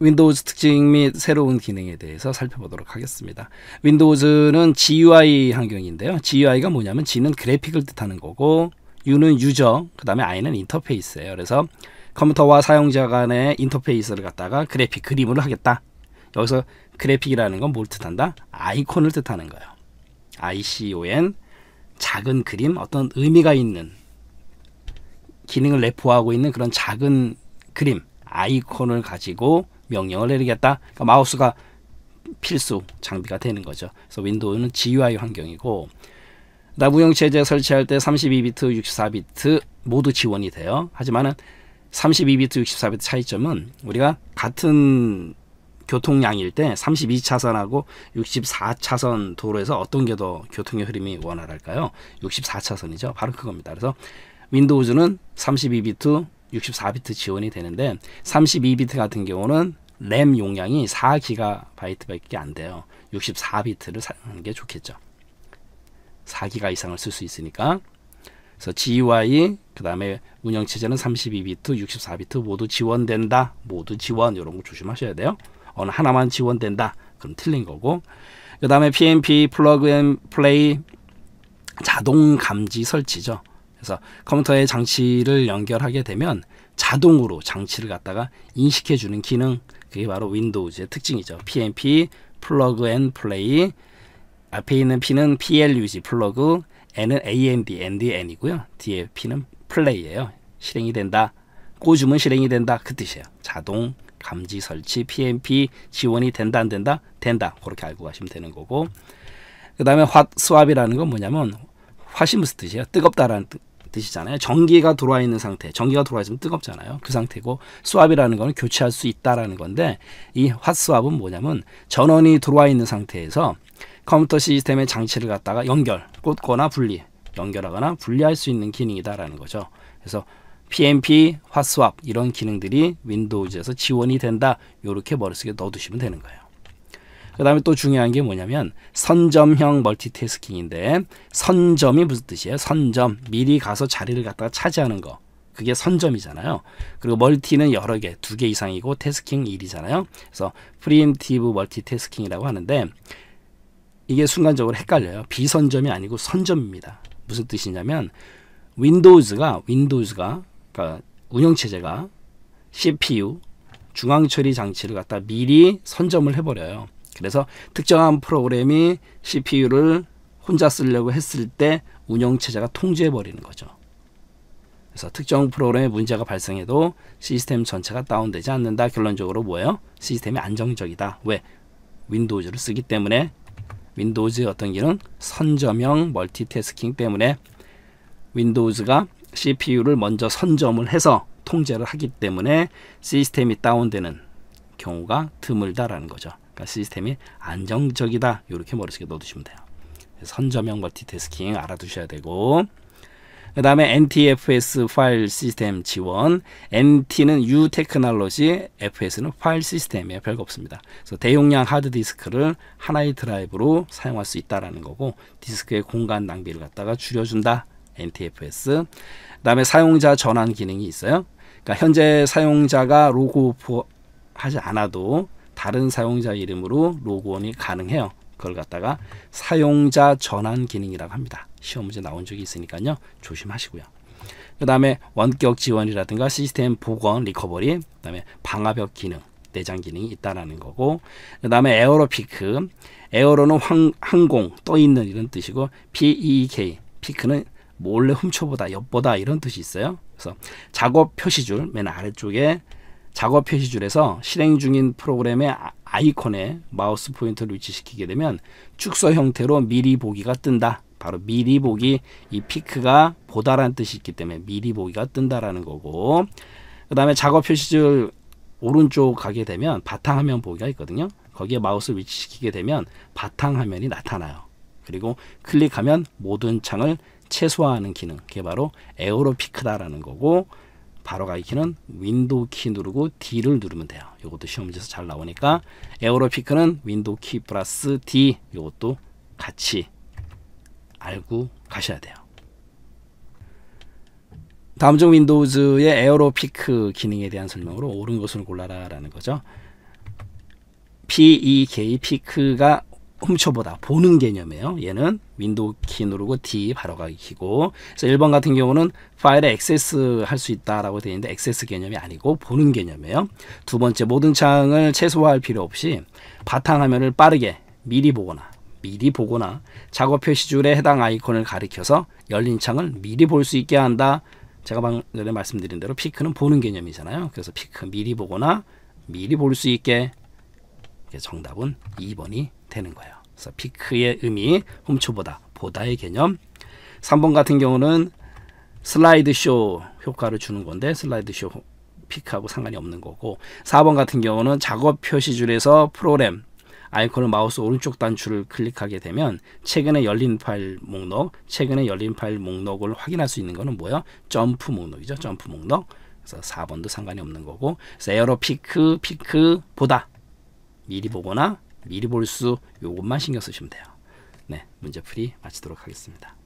윈도우즈 특징 및 새로운 기능에 대해서 살펴보도록 하겠습니다. 윈도우즈는 GUI 환경인데요. GUI가 뭐냐면 G는 그래픽을 뜻하는 거고 U는 유저, 그 다음에 I는 인터페이스예요. 그래서 컴퓨터와 사용자 간의 인터페이스를 갖다가 그래픽 그림으로 하겠다. 여기서 그래픽이라는 건 뭘 뜻한다? 아이콘을 뜻하는 거예요. ICON 작은 그림, 어떤 의미가 있는 기능을 내포하고 있는 그런 작은 그림, 아이콘을 가지고 명령을 내리겠다. 그러니까 마우스가 필수 장비가 되는 거죠. 그래서 윈도우는 GUI 환경이고 나무형 체제 설치할 때 32비트, 64비트 모두 지원이 돼요. 하지만은 32비트, 64비트 차이점은 우리가 같은 교통량일 때 32차선하고 64차선 도로에서 어떤 게 더 교통의 흐름이 원활할까요? 64차선이죠. 바로 그겁니다. 그래서 윈도우즈는 32비트, 64비트 지원이 되는데 32비트 같은 경우는 램 용량이 4 g b 밖에안 돼요. 64비트를 사는 게 좋겠죠. 4기가 이상을 쓸 수 있으니까. 그래서 GUI 그 다음에 운영체제는 32비트, 64비트 모두 지원된다. 모두 지원 이런 거 조심하셔야 돼요. 어느 하나만 지원된다. 그럼 틀린 거고. 그 다음에 PMP 플러그 앤 플레이 자동 감지 설치죠. 그래서 컴퓨터에 장치를 연결하게 되면 자동으로 장치를 갖다가 인식해 주는 기능 그게 바로 윈도우즈의 특징이죠. PNP 플러그 앤 플레이 앞에 있는 P는 PLUG 플러그 N은 AND, n d N이고요. d 에 P는 플레이예요. 실행이 된다. 꽂으면 실행이 된다. 그 뜻이에요. 자동 감지 설치 PNP 지원이 된다 안 된다? 된다. 그렇게 알고 가시면 되는 거고 그 다음에 화 수압이라는 건 뭐냐면 화시무스 뜻이에요. 뜨겁다라는 뜻. 뜻이잖아요. 전기가 들어와 있는 상태, 전기가 들어와 있으면 뜨겁잖아요. 그 상태고 수압이라는 거는 교체할 수 있다라는 건데 이화수압은 뭐냐면 전원이 들어와 있는 상태에서 컴퓨터 시스템의 장치를 갖다가 연결, 꽂거나 분리, 연결하거나 분리할 수 있는 기능이다라는 거죠. 그래서 PMP, 화수압 이런 기능들이 윈도우즈에서 지원이 된다. 이렇게 머릿속에 넣어두시면 되는 거예요. 그 다음에 또 중요한 게 뭐냐면 선점형 멀티태스킹인데 선점이 무슨 뜻이에요? 선점. 미리 가서 자리를 갖다가 차지하는 거. 그게 선점이잖아요. 그리고 멀티는 여러 개, 두 개 이상이고 태스킹 1이잖아요. 그래서 프리엠티브 멀티태스킹이라고 하는데 이게 순간적으로 헷갈려요. 비선점이 아니고 선점입니다. 무슨 뜻이냐면 윈도우즈가 윈도우즈가 그러니까 운영체제가 CPU 중앙처리 장치를 갖다 미리 선점을 해버려요. 그래서 특정한 프로그램이 CPU를 혼자 쓰려고 했을 때 운영체제가 통제해 버리는 거죠. 그래서 특정 프로그램에 문제가 발생해도 시스템 전체가 다운되지 않는다. 결론적으로 뭐예요? 시스템이 안정적이다. 왜? 윈도우즈를 쓰기 때문에 윈도우즈 의 어떤 기능 선점형 멀티태스킹 때문에 윈도우즈가 CPU를 먼저 선점을 해서 통제를 하기 때문에 시스템이 다운되는 경우가 드물다라는 거죠. 그러니까 시스템이 안정적이다. 이렇게 머릿속에 넣어두시면 돼요. 선점형 멀티태스킹 알아두셔야 되고 그 다음에 NTFS 파일 시스템 지원 NT는 U 테크놀로지 FS는 파일 시스템이에요. 별거 없습니다. 그래서 대용량 하드디스크를 하나의 드라이브로 사용할 수 있다라는 거고 디스크의 공간 낭비를 갖다가 줄여준다. NTFS 그 다음에 사용자 전환 기능이 있어요. 그러니까 현재 사용자가 로그오프 하지 않아도 다른 사용자 이름으로 로그온이 가능해요. 그걸 갖다가 사용자 전환 기능이라고 합니다. 시험 문제 나온 적이 있으니까요. 조심하시고요. 그 다음에 원격 지원이라든가 시스템 복원 리커버리 그 다음에 방화벽 기능 내장 기능이 있다라는 거고 그 다음에 에어로피크 에어로는 황, 항공 떠있는 이런 뜻이고 PEK e 피크는 몰래 훔쳐보다 엿보다 이런 뜻이 있어요 그래서 작업 표시줄 맨 아래쪽에 작업 표시줄에서 실행 중인 프로그램의 아, 아이콘에 마우스 포인터를 위치시키게 되면 축소 형태로 미리 보기가 뜬다. 바로 미리 보기 이 피크가 보다라는 뜻이 있기 때문에 미리 보기가 뜬다라는 거고 그 다음에 작업 표시줄 오른쪽 가게 되면 바탕화면 보기가 있거든요. 거기에 마우스를 위치시키게 되면 바탕화면이 나타나요. 그리고 클릭하면 모든 창을 최소화하는 기능 그게 바로 에어로피크다라는 거고 바로 가리키는 윈도우 키 누르고 D를 누르면 돼요. 이것도 시험 지에서잘 나오니까 에어로피크는 윈도우 키 플러스 D 이것도 같이 알고 가셔야 돼요. 다음 중 윈도우즈의 에어로피크 기능에 대한 설명으로 옳은 것을 골라라 라는 거죠. PEK 피크가 훔쳐보다 보는 개념이에요. 얘는 윈도우 키 누르고 D 바로 가기 키고 그래서 1번 같은 경우는 파일에 액세스 할 수 있다라고 되어 있는데 액세스 개념이 아니고 보는 개념이에요. 두 번째 모든 창을 최소화할 필요 없이 바탕 화면을 빠르게 미리 보거나 미리 보거나 작업 표시줄에 해당 아이콘을 가리켜서 열린 창을 미리 볼 수 있게 한다. 제가 방금 전에 말씀드린 대로 피크는 보는 개념이잖아요. 그래서 피크 미리 보거나 미리 볼 수 있게 정답은 2번이 되는 거예요. 그래서 피크의 의미 홈초보다 보다의 개념 3번 같은 경우는 슬라이드 쇼 효과를 주는 건데 슬라이드 쇼피크하고 상관이 없는 거고 4번 같은 경우는 작업 표시줄에서 프로그램 아이콘을 마우스 오른쪽 단추를 클릭하게 되면 최근에 열린 파일 목록 최근에 열린 파일 목록을 확인할 수 있는 거는 뭐예요? 점프 목록이죠. 점프 목록 그래서 4번도 상관이 없는 거고 그래서 에어로 피크 피크 보다 미리 보거나 미리 볼 수 요것만 신경 쓰시면 돼요. 네, 문제풀이 마치도록 하겠습니다.